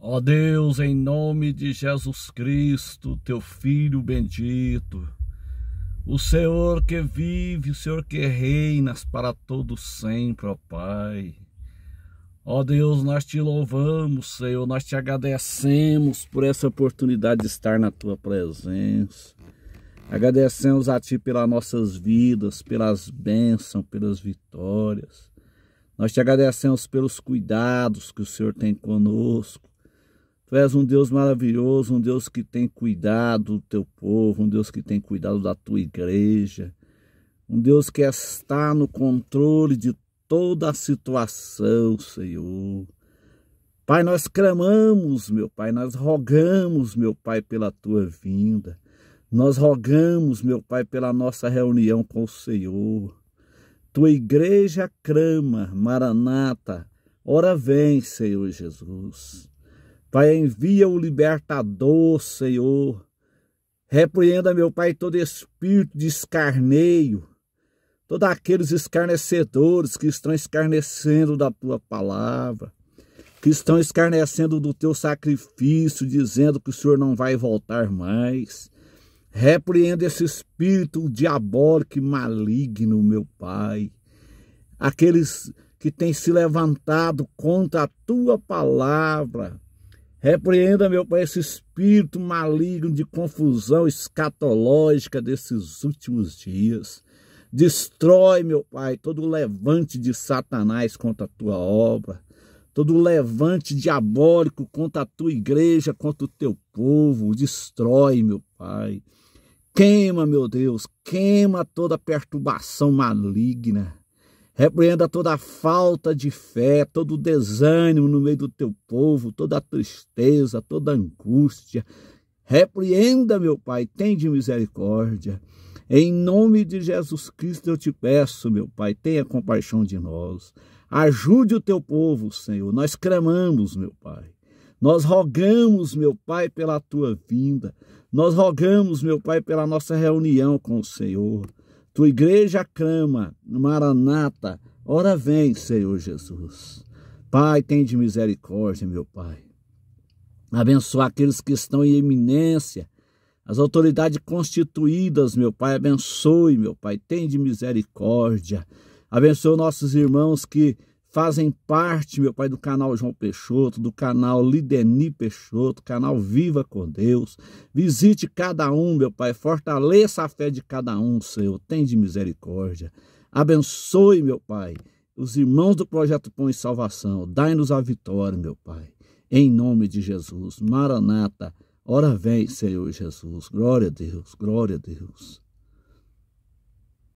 Ó Deus, em nome de Jesus Cristo, teu Filho bendito, o Senhor que vive, o Senhor que reinas para todo sempre, ó Pai. Ó Deus, nós te louvamos, Senhor, nós te agradecemos por essa oportunidade de estar na tua presença. Agradecemos a ti pelas nossas vidas, pelas bênçãos, pelas vitórias. Nós te agradecemos pelos cuidados que o Senhor tem conosco Tu és um Deus maravilhoso, um Deus que tem cuidado do teu povo, um Deus que tem cuidado da tua igreja, um Deus que está no controle de toda a situação, Senhor. Pai, nós clamamos, meu Pai, nós rogamos, meu Pai, pela tua vinda. Nós rogamos, meu Pai, pela nossa reunião com o Senhor. Tua igreja clama, Maranata, ora vem, Senhor Jesus. Pai, envia o libertador, Senhor. Repreenda, meu Pai, todo espírito de escarneio, todos aqueles escarnecedores que estão escarnecendo da tua palavra, que estão escarnecendo do teu sacrifício, dizendo que o Senhor não vai voltar mais. Repreenda esse espírito diabólico e maligno, meu Pai. Aqueles que têm se levantado contra a tua palavra, Repreenda, meu Pai, esse espírito maligno de confusão escatológica desses últimos dias. Destrói, meu Pai, todo o levante de Satanás contra a tua obra, todo o levante diabólico contra a tua igreja, contra o teu povo. Destrói, meu Pai. Queima, meu Deus, queima toda perturbação maligna. Repreenda toda a falta de fé, todo o desânimo no meio do teu povo, toda a tristeza, toda a angústia. Repreenda, meu Pai, de misericórdia. Em nome de Jesus Cristo eu te peço, meu Pai, tenha compaixão de nós. Ajude o teu povo, Senhor. Nós clamamos, meu Pai. Nós rogamos, meu Pai, pela tua vinda. Nós rogamos, meu Pai, pela nossa reunião com o Senhor. Tua igreja clama, Maranata, ora vem, Senhor Jesus. Pai, tem de misericórdia, meu Pai. Abençoa aqueles que estão em eminência, as autoridades constituídas, meu Pai. Abençoe, meu Pai, tem de misericórdia. Abençoa nossos irmãos que fazem parte, meu Pai, do canal João Peixoto, do canal Lideni Peixoto, canal Viva com Deus. Visite cada um, meu Pai, fortaleça a fé de cada um, Senhor. Tem de misericórdia. Abençoe, meu Pai, os irmãos do Projeto Pão e Salvação. Dai-nos a vitória, meu Pai. Em nome de Jesus. Maranata. Ora vem, Senhor Jesus. Glória a Deus, glória a Deus.